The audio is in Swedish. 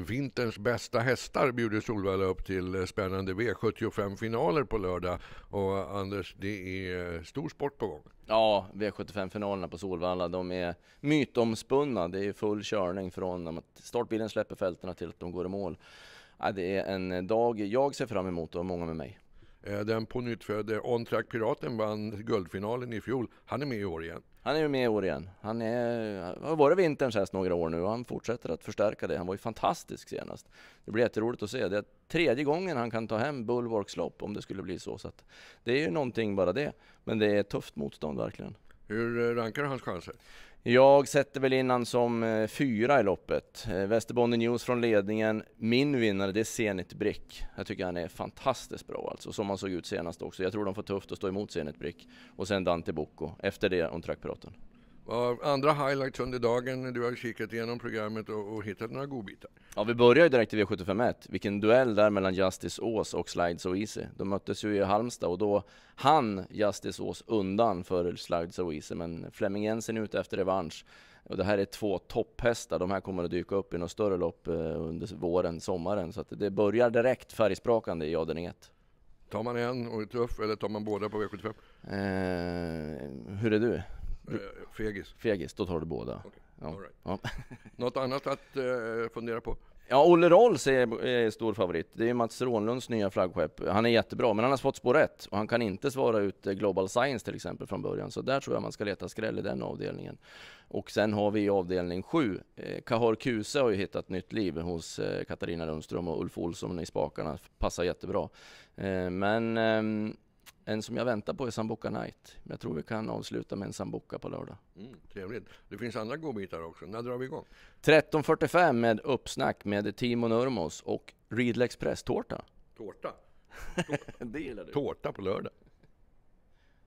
att vinterns bästa hästar bjuder Solvalla upp till eh, spännande V75-finaler på lördag. Och Anders, det är eh, stor sport på gång. Ja, V75-finalerna på Solvalla, de är mytomspunna. Det är full körning från att startbilen släpper fälten till att de går i mål. Ja, det är en eh, dag jag ser fram emot och många med mig. Eh, den pånyttfödde On Piraten vann guldfinalen i fjol. Han är med i år igen. Han är med i år igen. Han har varit vinterns häst några år nu och han fortsätter att förstärka det. Han var ju fantastisk senast. Det blir jätteroligt att se. Det är tredje gången han kan ta hem Bulwarks lopp om det skulle bli så. så det är ju någonting bara det. Men det är tufft motstånd verkligen. Hur eh, rankar du hans chanser? Jag sätter väl in han som eh, fyra i loppet. Eh, Västerbonden News från ledningen. Min vinnare, det är Zenit Brick. Jag tycker han är fantastiskt bra alltså, som han såg ut senast också. Jag tror de får tufft att stå emot Zenit Brick. Och sen Dante Bocco, efter det om track andra highlights under dagen, när du har kikat igenom programmet och, och hittat några godbitar. Ja, vi börjar ju direkt i V751. Vilken duell där mellan Justice Ås och Slide So Easy. De möttes ju i Halmstad och då hann Justice Ås undan för Slide So Easy, men Flemming Jensen är ute efter revansch. Och det här är två topphästar, de här kommer att dyka upp i något större lopp eh, under våren, sommaren. Så det börjar direkt färgsprakande i avdelning 1. Tar man en och är tuff, eller tar man båda på V75? Eh, hur är du? Eh, fegis. Fegis, då tar du båda. Okay. Ja. Right. Ja. Något annat att eh, fundera på? Ja, Olle Rolls är, är stor favorit. Det är Mats Rånlunds nya flaggskepp. Han är jättebra, men han har fått spår ett, och han kan inte svara ut eh, Global Science till exempel från början. Så där tror jag man ska leta skräll i den avdelningen. Och sen har vi i avdelning sju. eh, Kahar Kuse har ju hittat nytt liv hos eh, Katarina Lundström och Ulf Olsson i spakarna. Passar jättebra. men ehm, en som jag väntar på är Sambuca Night. Men jag tror vi kan avsluta med en Sambuca på lördag. Mm, trevligt. Det finns andra godbitar också. När drar vi igång? 13.45 med uppsnack med Timo Nurmos och Riedl Express-tårta. Tårta? Tårta. Tårta på lördag.